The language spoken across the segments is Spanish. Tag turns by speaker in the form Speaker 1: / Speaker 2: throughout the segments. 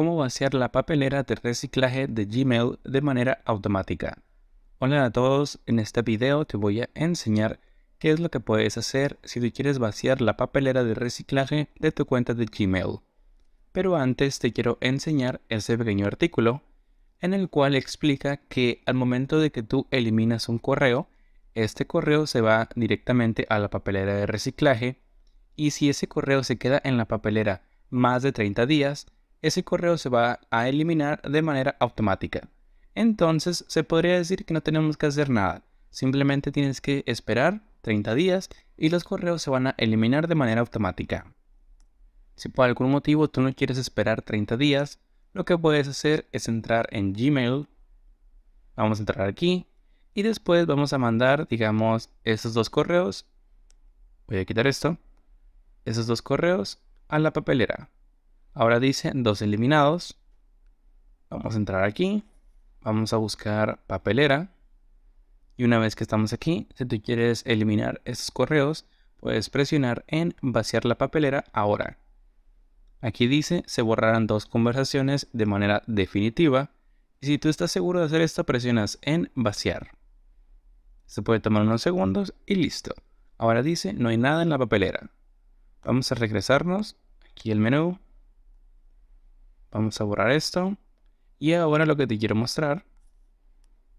Speaker 1: cómo vaciar la papelera de reciclaje de Gmail de manera automática. Hola a todos, en este video te voy a enseñar qué es lo que puedes hacer si tú quieres vaciar la papelera de reciclaje de tu cuenta de Gmail. Pero antes te quiero enseñar ese pequeño artículo en el cual explica que al momento de que tú eliminas un correo, este correo se va directamente a la papelera de reciclaje y si ese correo se queda en la papelera más de 30 días, ese correo se va a eliminar de manera automática. Entonces se podría decir que no tenemos que hacer nada, simplemente tienes que esperar 30 días y los correos se van a eliminar de manera automática. Si por algún motivo tú no quieres esperar 30 días, lo que puedes hacer es entrar en Gmail, vamos a entrar aquí y después vamos a mandar, digamos, esos dos correos, voy a quitar esto, esos dos correos a la papelera. Ahora dice dos eliminados. Vamos a entrar aquí. Vamos a buscar papelera. Y una vez que estamos aquí, si tú quieres eliminar estos correos, puedes presionar en vaciar la papelera ahora. Aquí dice se borrarán dos conversaciones de manera definitiva. Y si tú estás seguro de hacer esto, presionas en vaciar. Se puede tomar unos segundos y listo. Ahora dice no hay nada en la papelera. Vamos a regresarnos aquí el menú Vamos a borrar esto. Y ahora lo que te quiero mostrar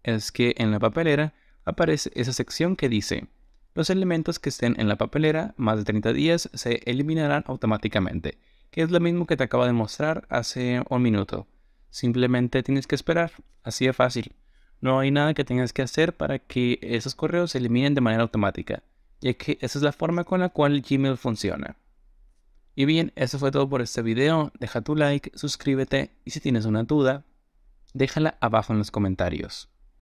Speaker 1: es que en la papelera aparece esa sección que dice los elementos que estén en la papelera más de 30 días se eliminarán automáticamente, que es lo mismo que te acabo de mostrar hace un minuto. Simplemente tienes que esperar, así de fácil. No hay nada que tengas que hacer para que esos correos se eliminen de manera automática, ya que esa es la forma con la cual Gmail funciona. Y bien, eso fue todo por este video. Deja tu like, suscríbete y si tienes una duda, déjala abajo en los comentarios.